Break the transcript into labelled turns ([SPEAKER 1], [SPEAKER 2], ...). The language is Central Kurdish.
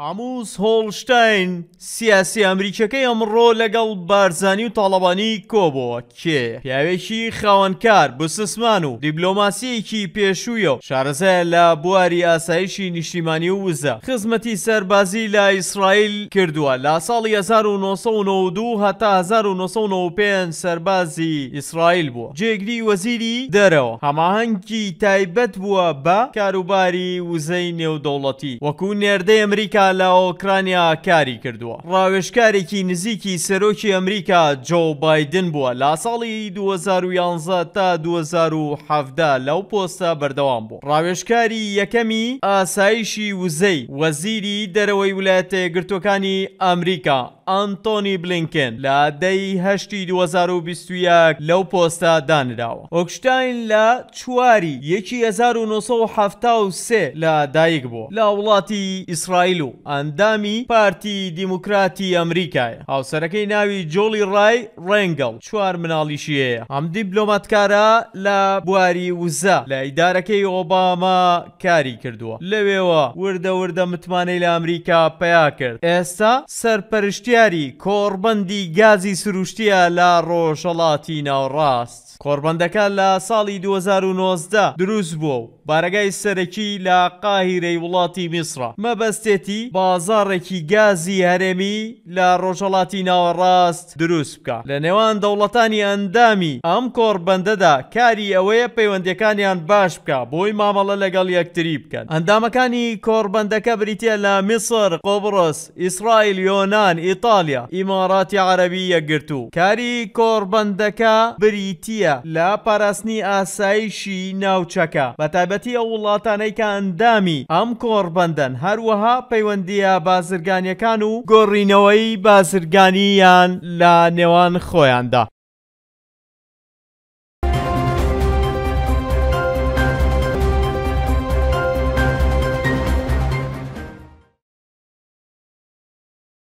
[SPEAKER 1] ئاموس هۆڵشتین سیاسی ئەمریکەکەی ئەمڕۆ لەگەڵ بارزانانی و تاڵەبانی کۆبەوە کێ پیاوێکی خاوەنکار بسسمان و دیبلۆماسیەکی پێشوویە شارەزای لە بواری ئاسایشی نیشتیمانی و وزە خزمەتی سەربازی لە ئیسرائیل کردووە لە ساڵی 1992 هەتا 1995 سەربازی ئیسرائیل بووە جێگری وەزیری دەرەوە هەماهەنگی تایبەت بووە بە کاروباری وزەی نێودەوڵەتی وەکو نێردەی ئەمریکا ئەمریکا لە ئۆکرانیا کاری کردووە ڕاوێشکارێکی نزیکی سەرۆکی ئەمریکا جۆ بادن بووە لا ساڵی 2011 تا 2017 لەو پۆستە بەردەوام بوو ڕاوێشکاری یەکەمی ئاسایشی وزەی وەزیری دەرەوەی ویلایەتە گرتوەکانی ئەمریکا ئەنتۆنی بلینکن لە دەی هەشتی 2021 لەو پۆستا دانراوە ئۆکشتین لە چواری 1973 لە دایک بوو لە وڵاتی ئیسرائیل و ئەندامی پارتی دیموکراتی ئەمریکایە هاوسەرەکەی ناوی جۆلی ڕای ڕنگڵ چوار مناڵیشی هەیە ئەم دیبلۆماتکارە لە بواری وزە لە ئیدارەکەی ئۆباما کاری کردووە لەوێەوە وردە وردە متمانەی لە ئەمریکا پیا کرد ئێستا سەرپەرشتی پرسیاری کۆڕبەندی گازی سروشتیە لە ڕۆژەڵاتی ناوڕاست کۆربەندەکە لە ساڵی 2009 دروست بووە و بارگای سەرەکی لە قاهیرەی وڵاتی میسرا مەبەستێتی بازارێکی گازی هەرێمی لە ڕۆژەڵاتی ناوەڕاست دروست بکە لە نێوان دەوڵەتانی ئەندامی ئەم کۆربەندەدا کاری ئەوەیە پەیوەندەکانیان باش بکە بۆی مامەڵە لەگەڵ یەکتری بکەن ئەندامەکانی کۆربەندەکە بریتە لە میسر قۆبڕس ئیسرائیل یۆناان ئیت ئیتالیا ئیماراتی عەرەبی یەگرتو کاری کۆڕبندەکە بریتیە لە پاراستنی ئاسایشی ناوچەکە بە تایبەتی ئەو وڵاتانەی کە ئەندامی ئەم کۆڕبندەن هەروەها پەیوەندیە بازرگانیەکان و گۆڕینەوەی بازرگانیان لە نێوان خۆیاندا